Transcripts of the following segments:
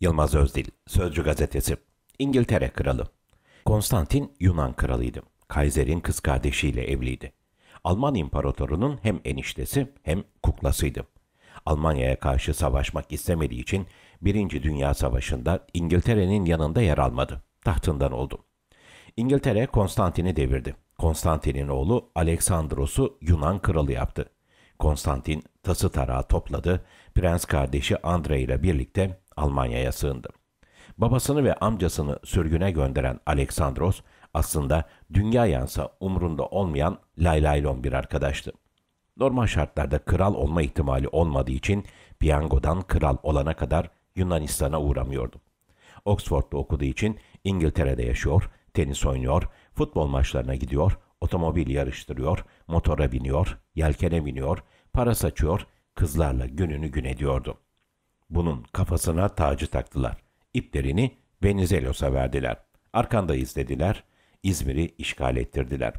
Yılmaz Özdil, Sözcü Gazetesi, İngiltere Kralı. Konstantin Yunan Kralıydı. Kaiser'in kız kardeşiyle evliydi. Alman imparatorunun hem eniştesi hem kuklasıydı. Almanya'ya karşı savaşmak istemediği için Birinci Dünya Savaşı'nda İngiltere'nin yanında yer almadı. Tahtından oldu. İngiltere Konstantin'i devirdi. Konstantin'in oğlu Aleksandros'u Yunan kralı yaptı. Konstantin tası tarağı topladı, prens kardeşi Andre ile birlikte Almanya'ya sığındı. Babasını ve amcasını sürgüne gönderen Aleksandros aslında dünya yansa umrunda olmayan laylaylon bir arkadaştı. Normal şartlarda kral olma ihtimali olmadığı için piyangodan kral olana kadar Yunanistan'a uğramıyordu. Oxford'da okuduğu için İngiltere'de yaşıyor, tenis oynuyor, futbol maçlarına gidiyor, otomobil yarıştırıyor, motora biniyor, yelkene biniyor, para saçıyor, kızlarla gününü gün ediyordu. Bunun kafasına tacı taktılar. İplerini Venizelos'a verdiler. arkanda izlediler, İzmir'i işgal ettirdiler.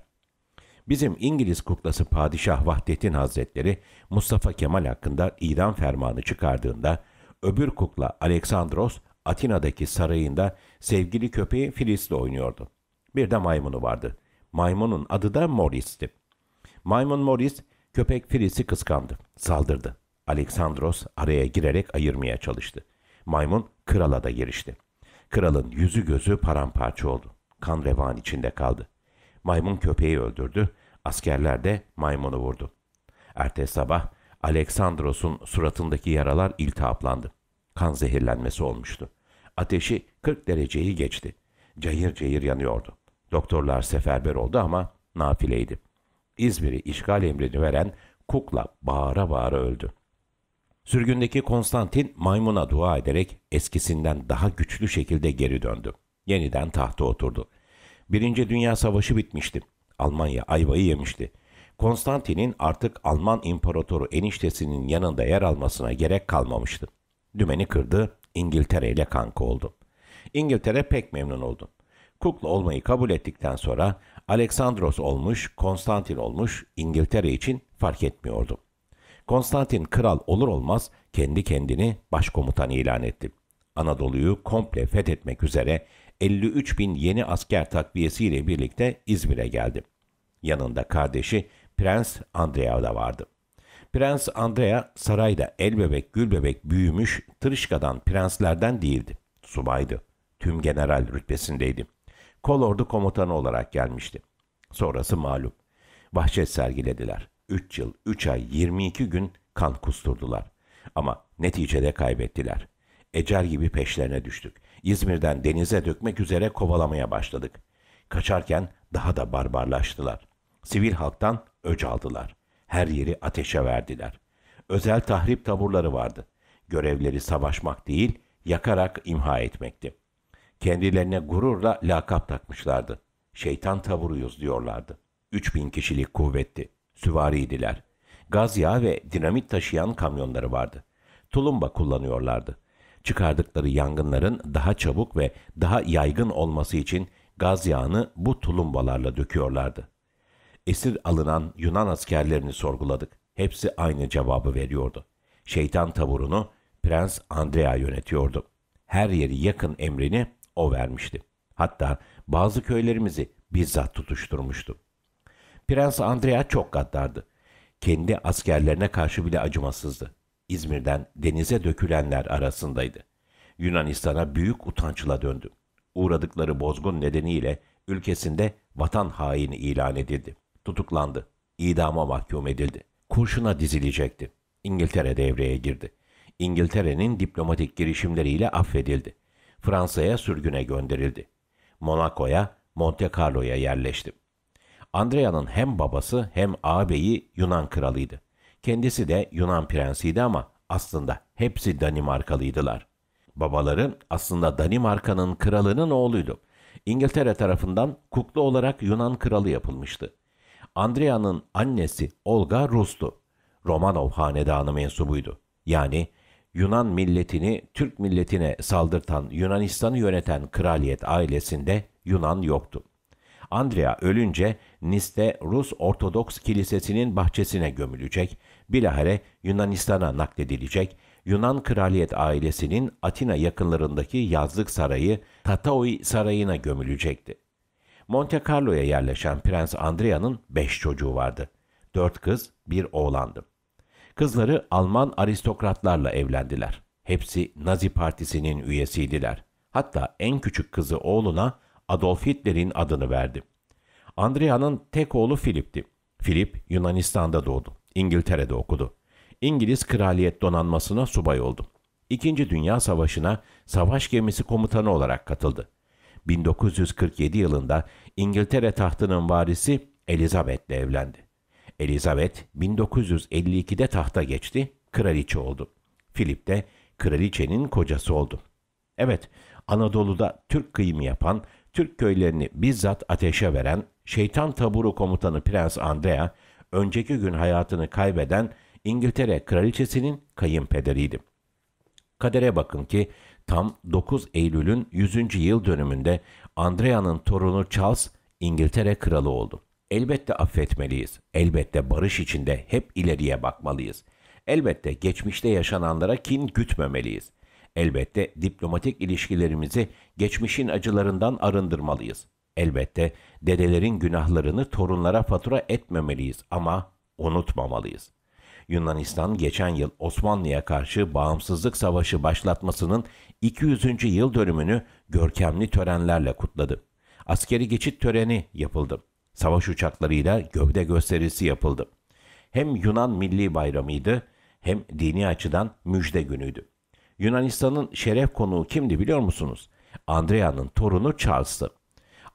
Bizim İngiliz kuklası Padişah Vahdettin Hazretleri Mustafa Kemal hakkında idam fermanı çıkardığında öbür kukla Aleksandros Atina'daki sarayında sevgili köpeği Filis'le oynuyordu. Bir de maymunu vardı. Maymunun adı da Morris'ti. Maymun Morris köpek Filis'i kıskandı, saldırdı. Aleksandros araya girerek ayırmaya çalıştı. Maymun krala da girişti. Kralın yüzü gözü paramparça oldu. Kan revan içinde kaldı. Maymun köpeği öldürdü. Askerler de maymunu vurdu. Ertesi sabah Aleksandros'un suratındaki yaralar iltihaplandı. Kan zehirlenmesi olmuştu. Ateşi 40 dereceyi geçti. Cayır cayır yanıyordu. Doktorlar seferber oldu ama nafileydi. İzmir'i işgal emrini veren Kukla bağıra bağıra öldü. Sürgündeki Konstantin maymuna dua ederek eskisinden daha güçlü şekilde geri döndü. Yeniden tahta oturdu. Birinci Dünya Savaşı bitmişti. Almanya ayvayı yemişti. Konstantin'in artık Alman İmparatoru eniştesinin yanında yer almasına gerek kalmamıştı. Dümeni kırdı, İngiltere ile kanka oldu. İngiltere pek memnun oldu. Kukla olmayı kabul ettikten sonra Aleksandros olmuş, Konstantin olmuş İngiltere için fark etmiyordu. Konstantin kral olur olmaz kendi kendini başkomutan ilan etti. Anadolu'yu komple fethetmek üzere 53 bin yeni asker takviyesiyle birlikte İzmir'e geldi. Yanında kardeşi Prens Andrea da vardı. Prens Andrea sarayda el bebek gül bebek büyümüş tırışkadan prenslerden değildi. Subaydı. Tüm general rütbesindeydi. Kolordu komutanı olarak gelmişti. Sonrası malum. Vahşet sergilediler. 3 yıl 3 ay 22 gün kan kusturdular. Ama neticede kaybettiler. Ecer gibi peşlerine düştük. İzmir'den denize dökmek üzere kovalamaya başladık. Kaçarken daha da barbarlaştılar. Sivil halktan öc aldılar. Her yeri ateşe verdiler. Özel tahrip taburları vardı. Görevleri savaşmak değil, yakarak imha etmekti. Kendilerine gururla lakap takmışlardı. Şeytan taburuyuz diyorlardı. 3000 kişilik kuvvetti. Süvariydiler. Gaz yağı ve dinamit taşıyan kamyonları vardı. Tulumba kullanıyorlardı. Çıkardıkları yangınların daha çabuk ve daha yaygın olması için gaz yağını bu tulumbalarla döküyorlardı. Esir alınan Yunan askerlerini sorguladık. Hepsi aynı cevabı veriyordu. Şeytan taburunu Prens Andrea yönetiyordu. Her yeri yakın emrini o vermişti. Hatta bazı köylerimizi bizzat tutuşturmuştu. Prens Andrea çok gaddardı. Kendi askerlerine karşı bile acımasızdı. İzmir'den denize dökülenler arasındaydı. Yunanistan'a büyük utançla döndü. Uğradıkları bozgun nedeniyle ülkesinde vatan haini ilan edildi. Tutuklandı. İdama mahkum edildi. Kurşuna dizilecekti. İngiltere devreye girdi. İngiltere'nin diplomatik girişimleriyle affedildi. Fransa'ya sürgüne gönderildi. Monaco'ya, Monte Carlo'ya yerleşti. Andrea'nın hem babası hem ağabeyi Yunan kralıydı. Kendisi de Yunan prensiydi ama aslında hepsi Danimarkalıydılar. Babaları aslında Danimarka'nın kralının oğluydu. İngiltere tarafından kuklu olarak Yunan kralı yapılmıştı. Andrea'nın annesi Olga Rus'tu. Romanov hanedanı mensubuydu. Yani Yunan milletini Türk milletine saldırtan Yunanistan'ı yöneten kraliyet ailesinde Yunan yoktu. Andrea ölünce Nis'te Rus Ortodoks Kilisesi'nin bahçesine gömülecek, bilahare Yunanistan'a nakledilecek, Yunan kraliyet ailesinin Atina yakınlarındaki yazlık sarayı Tataoi Sarayı'na gömülecekti. Monte Carlo'ya yerleşen Prens Andrea'nın beş çocuğu vardı. Dört kız, bir oğlandı. Kızları Alman aristokratlarla evlendiler. Hepsi Nazi Partisi'nin üyesiydiler. Hatta en küçük kızı oğluna Adolf Hitler'in adını verdi. Andrea'nın tek oğlu Filip'ti. Filip Yunanistan'da doğdu. İngiltere'de okudu. İngiliz Kraliyet Donanması'na subay oldu. İkinci Dünya Savaşı'na savaş gemisi komutanı olarak katıldı. 1947 yılında İngiltere tahtının varisi Elizabeth'le evlendi. Elizabeth 1952'de tahta geçti, kraliçe oldu. Philip de kraliçenin kocası oldu. Evet, Anadolu'da Türk kıyımı yapan Türk köylerini bizzat ateşe veren şeytan taburu komutanı Prens Andrea, önceki gün hayatını kaybeden İngiltere kraliçesinin kayınpederiydi. Kadere bakın ki tam 9 Eylül'ün 100. yıl dönümünde Andrea'nın torunu Charles İngiltere kralı oldu. Elbette affetmeliyiz. Elbette barış içinde hep ileriye bakmalıyız. Elbette geçmişte yaşananlara kin gütmemeliyiz. Elbette diplomatik ilişkilerimizi geçmişin acılarından arındırmalıyız. Elbette dedelerin günahlarını torunlara fatura etmemeliyiz ama unutmamalıyız. Yunanistan geçen yıl Osmanlı'ya karşı bağımsızlık savaşı başlatmasının 200. yıl dönümünü görkemli törenlerle kutladı. Askeri geçit töreni yapıldı. Savaş uçaklarıyla gövde gösterisi yapıldı. Hem Yunan milli bayramıydı hem dini açıdan müjde günüydü. Yunanistan'ın şeref konuğu kimdi biliyor musunuz? Andrea'nın torunu Charles'tı.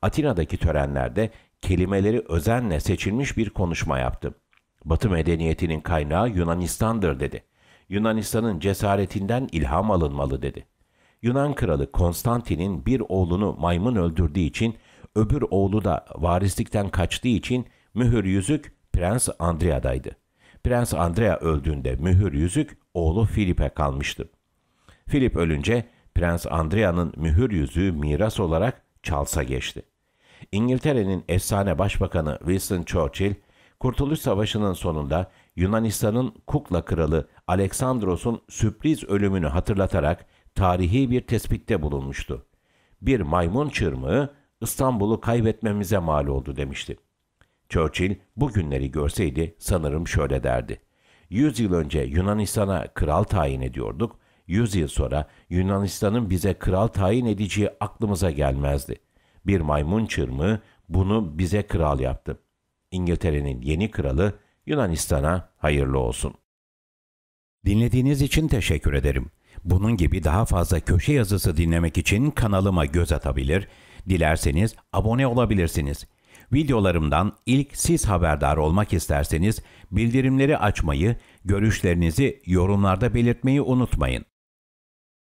Atina'daki törenlerde kelimeleri özenle seçilmiş bir konuşma yaptı. Batı medeniyetinin kaynağı Yunanistan'dır dedi. Yunanistan'ın cesaretinden ilham alınmalı dedi. Yunan kralı Konstantin'in bir oğlunu maymun öldürdüğü için, öbür oğlu da varislikten kaçtığı için mühür yüzük Prens Andrea'daydı. Prens Andrea öldüğünde mühür yüzük oğlu Filip'e kalmıştı. Philip ölünce Prens Andrea'nın mühür yüzüğü miras olarak Charles'a geçti. İngiltere'nin efsane başbakanı Winston Churchill, Kurtuluş Savaşı'nın sonunda Yunanistan'ın kukla kralı Aleksandros'un sürpriz ölümünü hatırlatarak tarihi bir tespitte bulunmuştu. Bir maymun çırmığı İstanbul'u kaybetmemize mal oldu demişti. Churchill bu günleri görseydi sanırım şöyle derdi. Yüz yıl önce Yunanistan'a kral tayin ediyorduk Yüz yıl sonra Yunanistan'ın bize kral tayin edeceği aklımıza gelmezdi. Bir maymun çırmığı bunu bize kral yaptı. İngiltere'nin yeni kralı Yunanistan'a hayırlı olsun. Dinlediğiniz için teşekkür ederim. Bunun gibi daha fazla köşe yazısı dinlemek için kanalıma göz atabilir, dilerseniz abone olabilirsiniz. Videolarımdan ilk siz haberdar olmak isterseniz bildirimleri açmayı, görüşlerinizi yorumlarda belirtmeyi unutmayın.